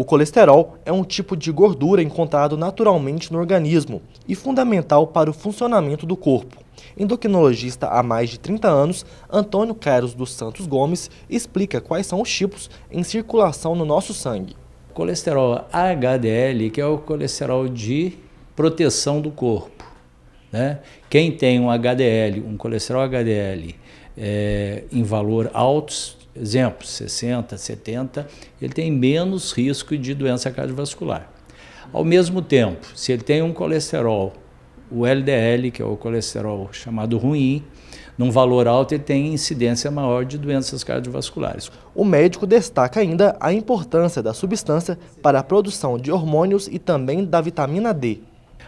O colesterol é um tipo de gordura encontrado naturalmente no organismo e fundamental para o funcionamento do corpo. Endocrinologista há mais de 30 anos, Antônio Carlos dos Santos Gomes explica quais são os tipos em circulação no nosso sangue. Colesterol HDL, que é o colesterol de proteção do corpo. Né? Quem tem um HDL, um colesterol HDL é, eh, em valor altos, exemplo, 60, 70, ele tem menos risco de doença cardiovascular. Ao mesmo tempo, se ele tem um colesterol, o LDL, que é o colesterol chamado ruim, num valor alto, ele tem incidência maior de doenças cardiovasculares. O médico destaca ainda a importância da substância para a produção de hormônios e também da vitamina D.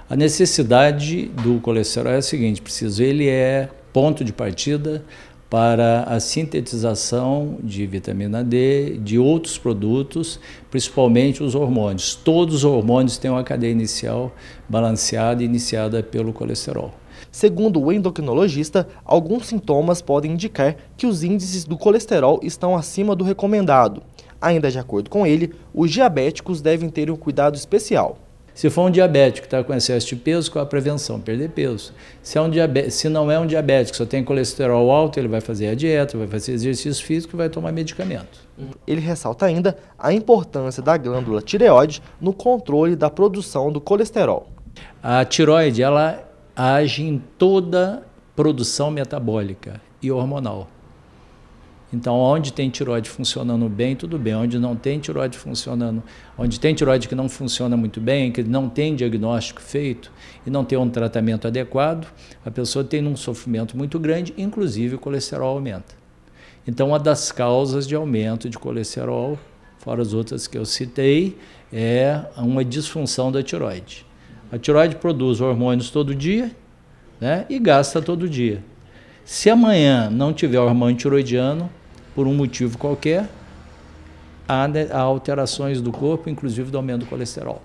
A necessidade do colesterol é a seguinte, preciso, ele é ponto de partida para a sintetização de vitamina D, de outros produtos, principalmente os hormônios. Todos os hormônios têm uma cadeia inicial balanceada e iniciada pelo colesterol. Segundo o endocrinologista, alguns sintomas podem indicar que os índices do colesterol estão acima do recomendado. Ainda de acordo com ele, os diabéticos devem ter um cuidado especial. Se for um diabético que está com excesso de peso, qual a prevenção? Perder peso. Se, é um se não é um diabético, só tem colesterol alto, ele vai fazer a dieta, vai fazer exercício físico e vai tomar medicamento. Ele ressalta ainda a importância da glândula tireoide no controle da produção do colesterol. A tireoide ela age em toda produção metabólica e hormonal. Então, onde tem tiroide funcionando bem, tudo bem. Onde não tem tiroide funcionando, onde tem tiroide que não funciona muito bem, que não tem diagnóstico feito e não tem um tratamento adequado, a pessoa tem um sofrimento muito grande, inclusive o colesterol aumenta. Então, uma das causas de aumento de colesterol, fora as outras que eu citei, é uma disfunção da tiroide. A tiroide produz hormônios todo dia né, e gasta todo dia. Se amanhã não tiver hormônio tiroidiano, por um motivo qualquer, há alterações do corpo, inclusive do aumento do colesterol.